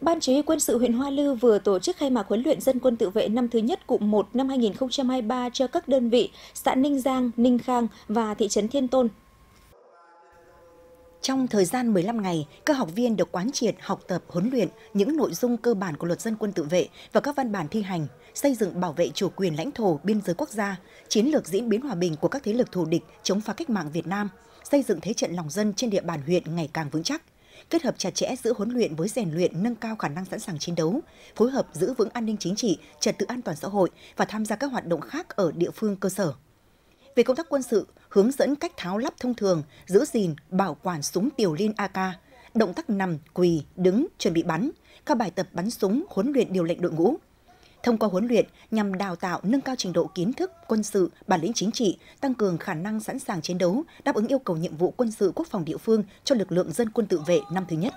Ban chỉ huy quân sự huyện Hoa Lư vừa tổ chức khai mạc huấn luyện dân quân tự vệ năm thứ nhất cụm 1 năm 2023 cho các đơn vị xã Ninh Giang, Ninh Khang và thị trấn Thiên Tôn. Trong thời gian 15 ngày, các học viên được quán triệt học tập huấn luyện những nội dung cơ bản của luật dân quân tự vệ và các văn bản thi hành, xây dựng bảo vệ chủ quyền lãnh thổ biên giới quốc gia, chiến lược diễn biến hòa bình của các thế lực thù địch chống phá cách mạng Việt Nam, xây dựng thế trận lòng dân trên địa bàn huyện ngày càng vững chắc – kết hợp chặt chẽ giữa huấn luyện với rèn luyện nâng cao khả năng sẵn sàng chiến đấu, phối hợp giữ vững an ninh chính trị, trật tự an toàn xã hội và tham gia các hoạt động khác ở địa phương cơ sở. Về công tác quân sự, hướng dẫn cách tháo lắp thông thường, giữ gìn, bảo quản súng tiểu liên AK, động tác nằm, quỳ, đứng, chuẩn bị bắn, các bài tập bắn súng, huấn luyện điều lệnh đội ngũ, thông qua huấn luyện nhằm đào tạo nâng cao trình độ kiến thức, quân sự, bản lĩnh chính trị, tăng cường khả năng sẵn sàng chiến đấu, đáp ứng yêu cầu nhiệm vụ quân sự quốc phòng địa phương cho lực lượng dân quân tự vệ năm thứ nhất.